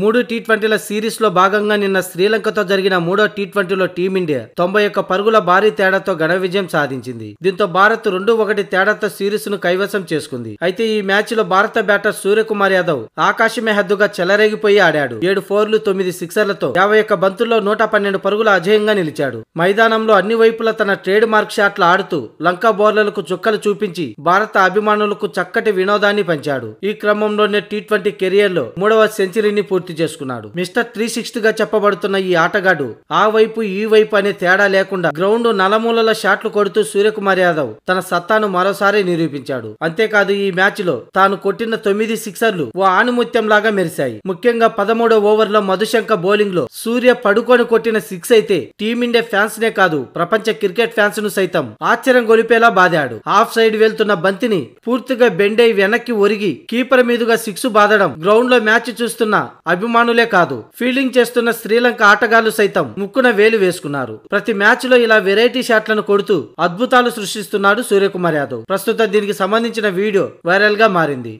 మూడు tea ట్వంటీల series లో భాగంగా నిన్న శ్రీలంకతో జరిగిన మూడో టీ ట్వంటీలో టీమిండియా తొంభై ఒక్క పరుగుల భారీ తేడాతో ఘన విజయం సాధించింది దీంతో భారత్ రెండు ఒకటి తేడాతో సిరీస్ ను కైవసం చేసుకుంది అయితే ఈ మ్యాచ్ లో భారత బ్యాటర్ సూర్యకుమార్ యాదవ్ ఆకాశమే హద్దుగా చెలరేగిపోయి ఆడాడు ఏడు ఫోర్లు తొమ్మిది సిక్సర్లతో యాభై ఒక్క బంతుల్లో నూట పన్నెండు పరుగులు అజయంగా నిలిచాడు మైదానంలో అన్ని వైపులా తన ట్రేడ్ మార్క్ షాట్లు ఆడుతూ లంకా బౌలర్లకు చుక్కలు చూపించి భారత అభిమానులకు చక్కటి వినోదాన్ని పంచాడు ఈ క్రమంలోనే టీ ట్వంటీ కెరియర్ లో మూడవ సెంచరీని పూర్తి పూర్తి చేసుకున్నాడు మిస్టర్ త్రీ గా చెప్పబడుతున్న ఈ ఆటగాడు ఆ వైపు ఈ వైపు అనే తేడా లేకుండా గ్రౌండ్ నలమూలల షాట్లు కొడుతూ సూర్యకుమార్ యాదవ్ తన సత్తాను మరోసారి నిరూపించాడు అంతేకాదు ఈ మ్యాచ్ లో తాను కొట్టిన తొమ్మిది సిక్సర్లు ఓ లాగా మెరిశాయి ముఖ్యంగా పదమూడో ఓవర్ లో మధుశంక బౌలింగ్ లో సూర్య పడుకొని కొట్టిన సిక్స్ అయితే టీమిండియా ఫ్యాన్స్ నే కాదు ప్రపంచ క్రికెట్ ఫ్యాన్స్ ను సైతం ఆశ్చర్యం గొలిపేలా బాదాడు ఆఫ్ సైడ్ వెళ్తున్న బంతిని పూర్తిగా బెండై వెనక్కి ఒరిగి కీపర్ మీదుగా సిక్స్ బాదడం గ్రౌండ్ లో మ్యాచ్ చూస్తున్న అభిమానులే కాదు ఫీల్డింగ్ చేస్తున్న శ్రీలంక ఆటగాళ్లు సైతం ముక్కున వేలు వేసుకున్నారు ప్రతి మ్యాచ్ లో ఇలా వెరైటీ షాట్లను కొడుతూ అద్భుతాలు సృష్టిస్తున్నాడు సూర్యకుమార్ యాదవ్ ప్రస్తుతం దీనికి సంబంధించిన వీడియో వైరల్ గా మారింది